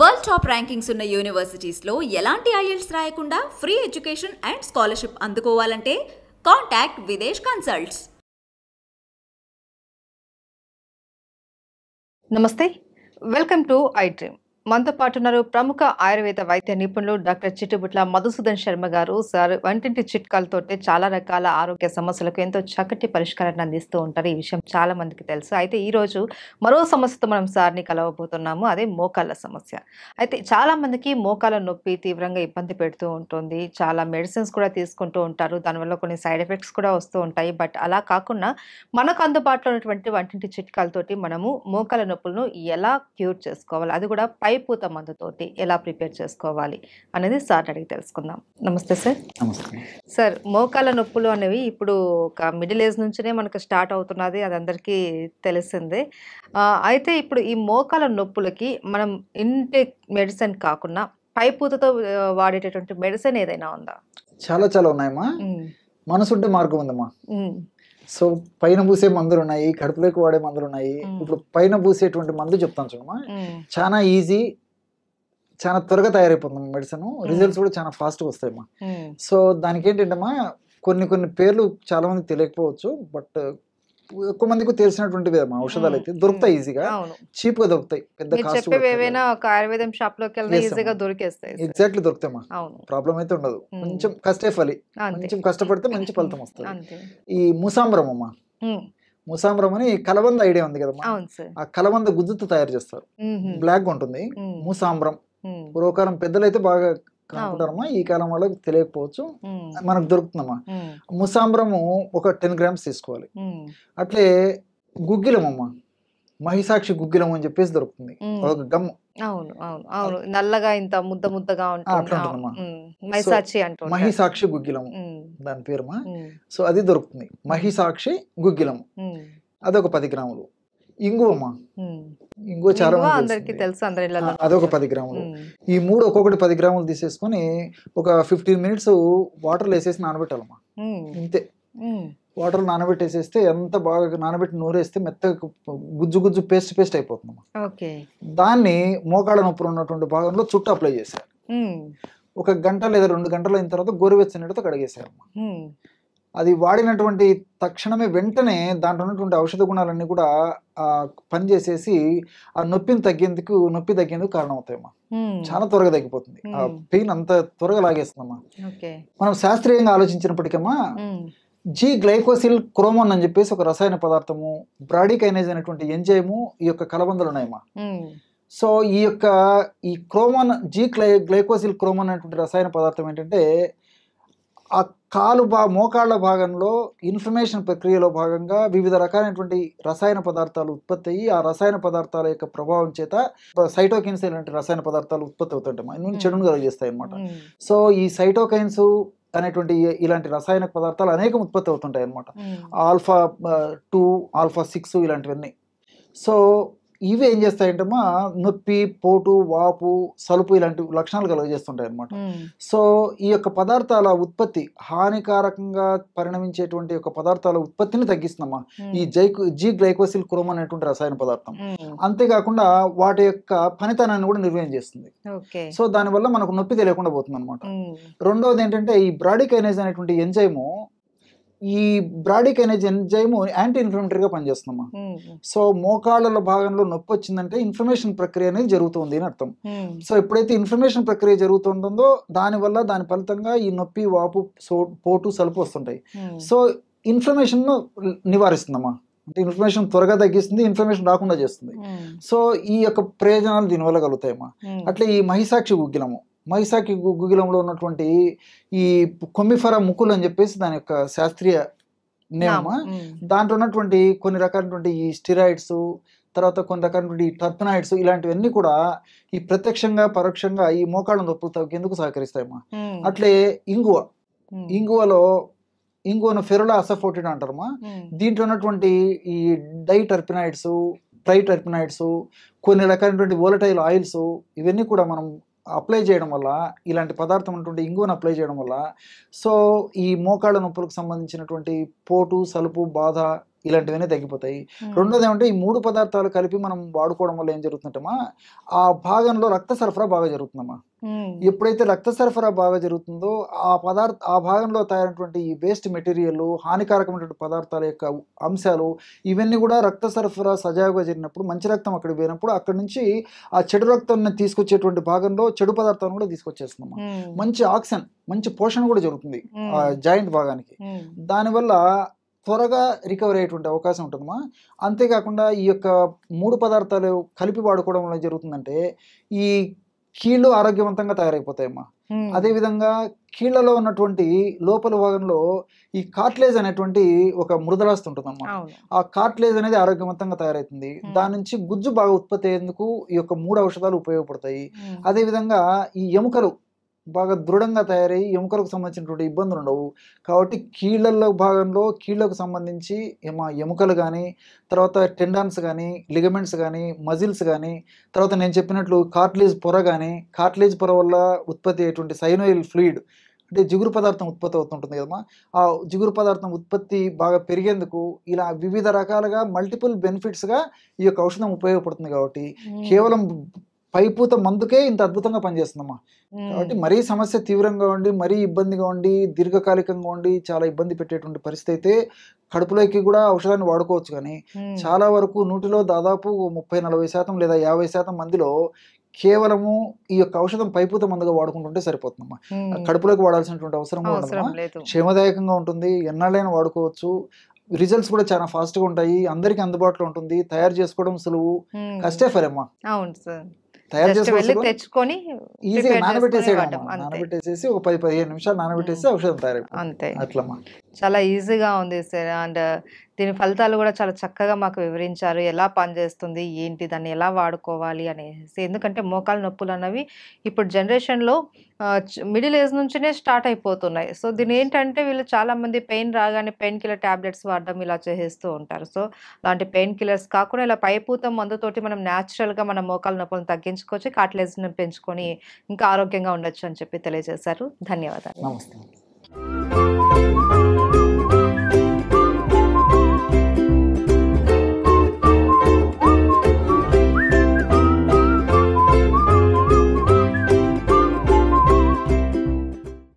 world top rankings ఉన్న యూనివర్సిటీస్లో ఎలాంటి IELTS రాయకుండా ఫ్రీ ఎడ్యుకేషన్ అండ్ స్కాలర్షిప్ అందుకోవాలంటే కాంటాక్ట్ విదేశ్ కన్సల్ట్స్ నమస్తే వెల్కమ్ టు ఐ డ్రీమ్ మనతో పాటున్నారు ప్రముఖ ఆయుర్వేద వైద్య నిపుణులు డాక్టర్ చిట్టుబుట్ల మధుసూదన్ శర్మ గారు సార్ వంటింటి చిట్కాలతో చాలా రకాల ఆరోగ్య సమస్యలకు ఎంతో చక్కటి పరిష్కారాన్ని అందిస్తూ ఉంటారు ఈ విషయం చాలా మందికి తెలుసు అయితే ఈరోజు మరో సమస్యతో మనం సార్ని కలవబోతున్నాము అదే మోకాళ్ళ సమస్య అయితే చాలా మందికి మోకాళ్ళ నొప్పి తీవ్రంగా ఇబ్బంది పెడుతూ ఉంటుంది చాలా మెడిసిన్స్ కూడా తీసుకుంటూ ఉంటారు దానివల్ల కొన్ని సైడ్ ఎఫెక్ట్స్ కూడా వస్తూ ఉంటాయి బట్ అలా కాకుండా మనకు అందుబాటులో ఉన్నటువంటి వంటింటి చిట్కాలతోటి మనము మోకాళ్ళ నొప్పులను ఎలా క్యూర్ చేసుకోవాలి అది కూడా పై పూత మందుతోటి ఎలా ప్రిపేర్ చేసుకోవాలి అనేది సార్ అడిగి తెలుసుకుందాం నమస్తే సార్ నమస్తే సార్ మోకాల నొప్పులు అనేవి ఇప్పుడు ఒక మిడిల్ ఏజ్ నుంచినే మనకు స్టార్ట్ అవుతున్నది అది అందరికీ తెలిసిందే అయితే ఇప్పుడు ఈ మోకాల నొప్పులకి మనం ఇంటేక్ మెడిసిన్ కాకుండా పై పూతతో వాడేటటువంటి మెడిసిన్ ఏదైనా ఉందా చాలా చాలా ఉన్నాయమ్మా మనసుంటే మార్గం ఉందమ్మా సో పైన పూసే మందులు ఉన్నాయి కడుపులోకి వాడే మందులు ఉన్నాయి ఇప్పుడు పైన పూసేటువంటి మందు చెప్తాను చూడమ్మా చాలా ఈజీ చాలా త్వరగా తయారైపోతుంది మెడిసిన్ రిజల్ట్స్ కూడా చాలా ఫాస్ట్గా వస్తాయమ్మా సో దానికి ఏంటంటే కొన్ని కొన్ని పేర్లు చాలా మంది తెలియకపోవచ్చు బట్ ఎక్కువ మందికి తెలిసినటువంటివి అమ్మా ఔషధాలు అయితే దొరుకుతాయి ఈజీగా చీప్ గా దొరుకుతాయి పెద్ద ఏవైనా ఆయుర్వేదం షాప్ లోకి ఈజీగా దొరికేస్తాయి ఎగ్జాక్ట్లీ దొరుకుతాయి అమ్మా ప్రాబ్లం అయితే ఉండదు కొంచెం కష్టే ఫలి కొంచెం కష్టపడితే మంచి ఫలితం వస్తుంది ఈ ముసాంబరం అమ్మా ముసాంబరం అని కలబంద ఐడియా ఉంది కదమ్మా ఆ కలబంద గుజ్జుతో తయారు చేస్తారు బ్లాక్ ఉంటుంది ముసాంబరం పూర్వకాలం పెద్దలైతే బాగా కనుక్కుంటారమ్మా ఈ కాలం వాళ్ళకి తెలియకపోవచ్చు మనకు దొరుకుతుందమ్మా ముసాంబ్రము ఒక టెన్ గ్రామ్స్ తీసుకోవాలి అట్లే గుగ్గిలమమ్మ మహిసాక్షి గుగ్గిలం అని చెప్పేసి దొరుకుతుంది ఒక గమ్ము అవును అవును అవును నల్లగా ఇంత ముద్ద ముద్దగా ఉంటుంది మహిసాక్షి గుగ్గిలము దాని పేరుమా సో అది దొరుకుతుంది మహిసాక్షి గుగ్గిలము అదొక పది గ్రాములు ఇంగువమ్మా ఇంకో చారం అందరికి తెలుసు అదొక పది గ్రాములు ఈ మూడు ఒక్కొక్కటి పది గ్రాములు తీసేసుకుని ఒక ఫిఫ్టీన్ మినిట్స్ వాటర్ వేసేసి నానబెట్టాలమ్మా ఇంతే వాటర్ నానబెట్టేసేస్తే ఎంత బాగా నానబెట్టి నూరేస్తే మెత్తగా గుజ్జు గుజ్జు పేస్ట్ పేస్ట్ అయిపోతుంది అయిపోతుందమ్మా దాన్ని మోకాళ్ళ నొప్పులు ఉన్నటువంటి భాగంలో చుట్టూ అప్లై చేశారు ఒక గంట లేదా రెండు గంటలు అయిన తర్వాత గోరువెచ్చనితో నీటితో అది వాడినటువంటి తక్షణమే వెంటనే దాంట్లో ఉన్నటువంటి ఔషధ గుణాలన్నీ కూడా పనిచేసేసి ఆ నొప్పిని తగ్గేందుకు నొప్పి తగ్గేందుకు కారణమవుతాయమ్మా చాలా త్వరగా తగ్గిపోతుంది ఆ పెయిన్ అంత త్వరగా లాగేస్తుందమ్మా మనం శాస్త్రీయంగా ఆలోచించినప్పటికమ్మా జీ గ్లైకోసిల్ క్రోమన్ అని చెప్పేసి ఒక రసాయన పదార్థము బ్రాడీకైనేజ్ అనేటువంటి ఎంజైము ఈ యొక్క కలబందలు ఉన్నాయమ్మా సో ఈ యొక్క ఈ క్రోమోన్ జీ గ్లై గ్లైకోసిల్ క్రోమన్ అనేటువంటి రసాయన పదార్థం ఏంటంటే ఆ కాలు బా మోకాళ్ళ భాగంలో ఇన్ఫర్మేషన్ ప్రక్రియలో భాగంగా వివిధ రకాలైనటువంటి రసాయన పదార్థాలు ఉత్పత్తి అయ్యి ఆ రసాయన పదార్థాల యొక్క ప్రభావం చేత సైటోకైన్స్ లాంటి రసాయన పదార్థాలు ఉత్పత్తి అవుతుంటాయి ఇన్ని చెడును కలిగిస్తాయి అనమాట సో ఈ సైటోకైన్స్ అనేటువంటి ఇలాంటి రసాయన పదార్థాలు అనేకం ఉత్పత్తి అవుతుంటాయి అనమాట ఆల్ఫా టూ ఆల్ఫా సిక్స్ ఇలాంటివన్నీ సో ఇవి ఏం చేస్తాయంటమ్మా నొప్పి పోటు వాపు సలుపు ఇలాంటి లక్షణాలు కలుగజేస్తుంటాయి అనమాట సో ఈ యొక్క పదార్థాల ఉత్పత్తి హానికారకంగా పరిణమించేటువంటి యొక్క పదార్థాల ఉత్పత్తిని తగ్గిస్తుందమ్మా ఈ జైకు జీ గ్లైకోసిల్ క్రోమ్ అనేటువంటి రసాయన పదార్థం అంతేకాకుండా వాటి యొక్క పనితనాన్ని కూడా నిర్వహణ చేస్తుంది సో దానివల్ల మనకు నొప్పి తెలియకుండా పోతుంది అనమాట రెండవది ఏంటంటే ఈ బ్రాడికైనేజ్ అనేటువంటి ఎంజైము ఈ బ్రాడీకి అనేది ఎంజైమ్ యాంటీ ఇన్ఫ్లమేటరీగా పనిచేస్తుందమ్మా సో మోకాళ్ళ భాగంలో నొప్పి వచ్చిందంటే ఇన్ఫర్మేషన్ ప్రక్రియ అనేది జరుగుతుంది అని అర్థం సో ఎప్పుడైతే ఇన్ఫర్మేషన్ ప్రక్రియ జరుగుతుంటుందో దానివల్ల దాని ఫలితంగా ఈ నొప్పి వాపు సో పోటు సలుపు వస్తుంటాయి సో ఇన్ఫర్మేషన్ను నివారిస్తుందమ్మా అంటే ఇన్ఫర్మేషన్ త్వరగా తగ్గిస్తుంది ఇన్ఫర్మేషన్ రాకుండా చేస్తుంది సో ఈ యొక్క ప్రయోజనాలు దీనివల్ల కలుగుతాయమ్మా అట్లా ఈ మహిసాక్షి ఉగ్గిలము మైసాకి గుగిలంలో ఉన్నటువంటి ఈ కొమ్మిఫరా ముక్కులు అని చెప్పేసి దాని యొక్క శాస్త్రీయ నేమ దాంట్లో ఉన్నటువంటి కొన్ని రకాలైనటువంటి ఈ స్టిరాయిడ్స్ తర్వాత కొన్ని రకాలైనటువంటి టర్పనాయిడ్స్ ఇలాంటివన్నీ కూడా ఈ ప్రత్యక్షంగా పరోక్షంగా ఈ మోకాళ్ళ నొప్పులు తగ్గేందుకు సహకరిస్తాయమ్మా అట్లే ఇంగువ ఇంగువలో ఇంగువను ఫెరులా అసఫోటిడ్ అంటారమ్మా దీంట్లో ఉన్నటువంటి ఈ డై టర్పినాయిడ్స్ ట్రై టర్పినాయిడ్స్ కొన్ని రకాలైనటువంటి వోలటైల్ ఆయిల్స్ ఇవన్నీ కూడా మనం అప్లై చేయడం వల్ల ఇలాంటి పదార్థం ఉన్నటువంటి ఇంగువను అప్లై చేయడం వల్ల సో ఈ మోకాళ్ళ నొప్పులకు సంబంధించినటువంటి పోటు సలుపు బాధ ఇలాంటివన్నీ తగ్గిపోతాయి రెండోది ఏమంటే ఈ మూడు పదార్థాలు కలిపి మనం వాడుకోవడం వల్ల ఏం జరుగుతుంటమా ఆ భాగంలో రక్త సరఫరా బాగా జరుగుతుందమ్మా ఎప్పుడైతే రక్త సరఫరా బాగా జరుగుతుందో ఆ పదార్థ ఆ భాగంలో తయారైనటువంటి ఈ వేస్ట్ మెటీరియల్ హానికారకమైనటువంటి పదార్థాల యొక్క అంశాలు ఇవన్నీ కూడా రక్త సరఫరా సజావుగా జరిగినప్పుడు మంచి రక్తం అక్కడ పోయినప్పుడు అక్కడ నుంచి ఆ చెడు రక్తాన్ని తీసుకొచ్చేటువంటి భాగంలో చెడు పదార్థాలను కూడా తీసుకొచ్చేస్తుందమ్మా మంచి ఆక్సిజన్ మంచి పోషణ కూడా జరుగుతుంది ఆ జాయింట్ భాగానికి దానివల్ల త్వరగా రికవర్ అయ్యేటువంటి అవకాశం ఉంటుందమ్మా అంతేకాకుండా ఈ యొక్క మూడు పదార్థాలు కలిపి వాడుకోవడం వల్ల జరుగుతుందంటే ఈ కీళ్ళు ఆరోగ్యవంతంగా తయారైపోతాయమ్మా అదేవిధంగా కీళ్లలో ఉన్నటువంటి లోపల భాగంలో ఈ కార్ట్లేజ్ అనేటువంటి ఒక ఉంటుంది అమ్మా ఆ కార్ట్లేజ్ అనేది ఆరోగ్యవంతంగా తయారవుతుంది దాని నుంచి గుజ్జు బాగా ఉత్పత్తి అయ్యేందుకు ఈ యొక్క మూడు ఔషధాలు ఉపయోగపడతాయి అదేవిధంగా ఈ ఎముకలు బాగా దృఢంగా తయారయ్యి ఎముకలకు సంబంధించినటువంటి ఇబ్బందులు ఉండవు కాబట్టి కీళ్ళల్లో భాగంలో కీళ్ళకు సంబంధించి మా ఎముకలు కానీ తర్వాత టెండాన్స్ కానీ లిగమెంట్స్ కానీ మజిల్స్ కానీ తర్వాత నేను చెప్పినట్లు కార్ట్లేజ్ పొర కానీ కార్ట్లేజ్ పొర వల్ల ఉత్పత్తి అయ్యేటువంటి సైనోయిల్ ఫ్లూయిడ్ అంటే జిగురు పదార్థం ఉత్పత్తి అవుతుంటుంది కదమ్మా ఆ జిగురు పదార్థం ఉత్పత్తి బాగా పెరిగేందుకు ఇలా వివిధ రకాలుగా మల్టిపుల్ బెనిఫిట్స్గా ఈ యొక్క ఔషధం ఉపయోగపడుతుంది కాబట్టి కేవలం పైపూత మందుకే ఇంత అద్భుతంగా పనిచేస్తుందమ్మా కాబట్టి మరీ సమస్య తీవ్రంగా ఉండి మరీ ఇబ్బందిగా ఉండి దీర్ఘకాలికంగా ఉండి చాలా ఇబ్బంది పెట్టేటువంటి పరిస్థితి అయితే కడుపులోకి కూడా ఔషధాన్ని వాడుకోవచ్చు కానీ చాలా వరకు నూటిలో దాదాపు ముప్పై నలభై శాతం లేదా యాభై శాతం మందిలో కేవలము ఈ యొక్క ఔషధం పైపూత మందుగా వాడుకుంటుంటే సరిపోతుందమ్మా కడుపులోకి వాడాల్సినటువంటి అవసరం ఉండదు క్షేమదాయకంగా ఉంటుంది ఎన్నాళ్ళైనా వాడుకోవచ్చు రిజల్ట్స్ కూడా చాలా ఫాస్ట్గా ఉంటాయి అందరికీ అందుబాటులో ఉంటుంది తయారు చేసుకోవడం సులువు కష్టే ఫర్ అమ్మా అవును సార్ తయారు చేసి తెచ్చుకొని ఈజీగా నానబెట్టేసేయడం నానబెట్టేసేసి ఒక పది పదిహేను నిమిషాలు నానబెట్టేసి ఔషధం తయారు అంతే అట్లమ్మా చాలా ఈజీగా ఉంది సార్ అండ్ దీని ఫలితాలు కూడా చాలా చక్కగా మాకు వివరించారు ఎలా పనిచేస్తుంది ఏంటి దాన్ని ఎలా వాడుకోవాలి అనేసి ఎందుకంటే మోకాలు నొప్పులు అన్నవి ఇప్పుడు జనరేషన్లో మిడిల్ ఏజ్ నుంచినే స్టార్ట్ అయిపోతున్నాయి సో దీని ఏంటంటే వీళ్ళు చాలామంది పెయిన్ రాగానే పెయిన్ కిల్లర్ ట్యాబ్లెట్స్ వాడడం ఇలా చేసేస్తూ ఉంటారు సో అలాంటి పెయిన్ కిల్లర్స్ కాకుండా ఇలా పైపూతం మందుతోటి మనం న్యాచురల్గా మన మోకాల నొప్పులను తగ్గించుకోవచ్చు కాట్లేజ్ని పెంచుకొని ఇంకా ఆరోగ్యంగా ఉండొచ్చు అని చెప్పి తెలియజేశారు ధన్యవాదాలు నమస్తే